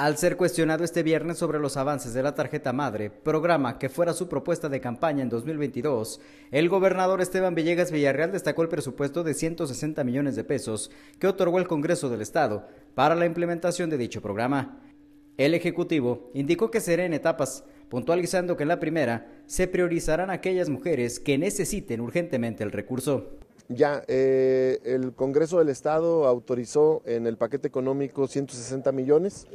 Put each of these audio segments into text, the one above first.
Al ser cuestionado este viernes sobre los avances de la tarjeta madre, programa que fuera su propuesta de campaña en 2022, el gobernador Esteban Villegas Villarreal destacó el presupuesto de 160 millones de pesos que otorgó el Congreso del Estado para la implementación de dicho programa. El Ejecutivo indicó que será en etapas, puntualizando que en la primera se priorizarán aquellas mujeres que necesiten urgentemente el recurso. Ya, eh, el Congreso del Estado autorizó en el paquete económico 160 millones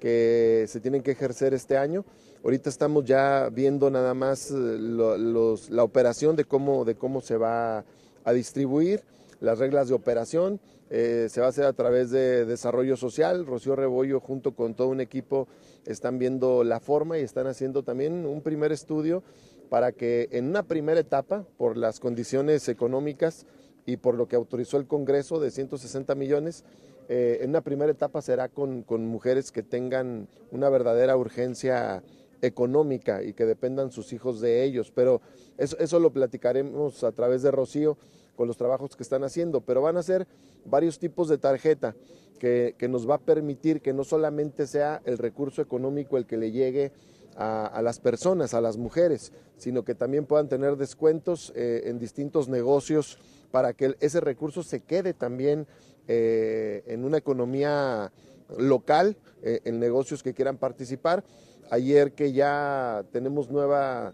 que se tienen que ejercer este año. Ahorita estamos ya viendo nada más eh, la operación de cómo, de cómo se va a distribuir, las reglas de operación. Eh, se va a hacer a través de desarrollo social. Rocío Rebollo junto con todo un equipo están viendo la forma y están haciendo también un primer estudio para que en una primera etapa, por las condiciones económicas y por lo que autorizó el Congreso de 160 millones, eh, en una primera etapa será con, mujeres que tengan una verdadera urgencia económica y que dependan sus hijos de ellos. Pero eso, eso, lo platicaremos a través de Rocío con los trabajos que están haciendo. Pero van a ser varios tipos de tarjeta que, que nos va a permitir que no solamente sea el recurso económico el que le llegue a, las personas, a las mujeres, sino que también puedan tener descuentos eh, en distintos negocios para que ese recurso se quede también eh, en una economía local, eh, en negocios que quieran participar. Ayer que ya tenemos nueva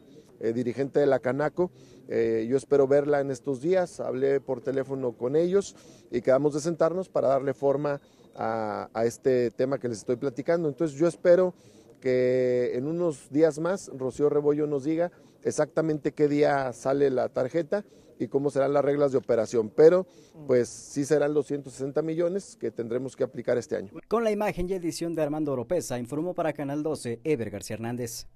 dirigente de la Canaco, yo espero verla en estos días, hablé por teléfono con ellos y quedamos de sentarnos para darle forma a este tema que les estoy platicando. Entonces yo espero que en unos días más Rocío Rebollo nos diga exactamente qué día sale la tarjeta y cómo serán las reglas de operación, pero pues sí serán los 160 millones que tendremos que aplicar este año. Con la imagen y edición de Armando Oropesa, informó para Canal 12 Ever García Hernández.